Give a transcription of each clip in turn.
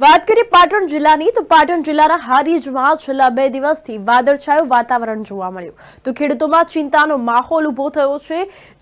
વાત કરીએ પાટણ જિલ્લાની તો પાટણ જિલ્લાના હારીજમાં છેલ્લા બે દિવસથી વાદળછાયું વાતાવરણ જોવા મળ્યું તો ખેડૂતોમાં ચિંતાનો માહોલ ઉભો થયો છે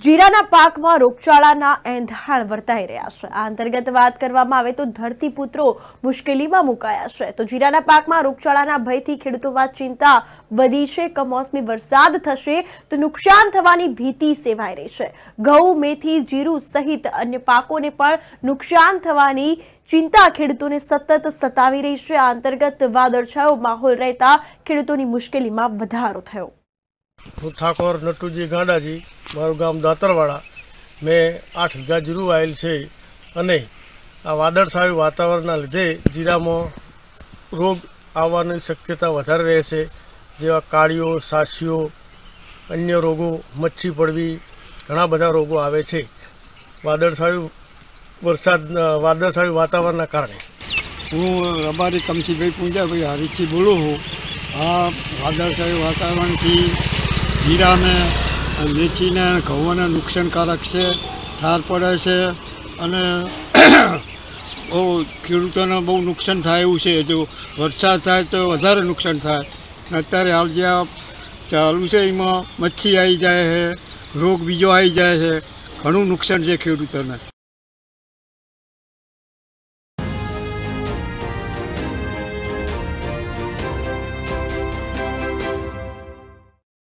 જીરાના પાકમાં રોગચાળાના એંધાણ વર્તાઈ રહ્યા છે આ અંતર્ગત વાત કરવામાં આવે તો ધરતીપુત્રો મુશ્કેલીમાં મુકાયા છે તો જીરાના પાકમાં રોગચાળાના ભયથી ખેડૂતોમાં ચિંતા વધી છે કમોસમી વરસાદ થશે તો નુકસાન થવાની ભીતિ સેવાઈ રહી છે ઘઉં મેથી જીરું સહિત અન્ય પાકોને પણ નુકસાન થવાની ચિંતા ખેડૂતોને સતત સતાવી રહી છે આ અંતર્ગત વાદળછાયો માહોલ રહેતા ખેડૂતોની મુશ્કેલીમાં વધારો થયો હું ઠાકોર નટુજી ગાંડાજી મારું ગામ દાતરવાડા મેં આઠ વીઘા જીરું આવેલ છે અને આ વાદળછાયું વાતાવરણના લીધે જીરામાં રોગ આવવાની શક્યતા વધારે રહે છે જેવા કાળીઓ સાસીઓ અન્ય રોગો મચ્છી પડવી ઘણા બધા રોગો આવે છે વાદળછાયું વરસાદ વાદળછાયું વાતાવરણના કારણે હું રબારી કમસીભાઈ પૂંજાભાઈ હરીશથી બોલું છું આ વાદળછાયું વાતાવરણથી જીરાને લેચીને ઘઉંને નુકસાનકારક છે ઠાર પડે છે અને બહુ ખેડૂતોને બહુ નુકસાન થાય એવું છે જો વરસાદ થાય તો વધારે નુકસાન થાય અત્યારે હાલ જે ચાલુ છે એમાં મચ્છી આવી જાય છે રોગ બીજો આવી જાય છે ઘણું નુકસાન છે ખેડૂતોને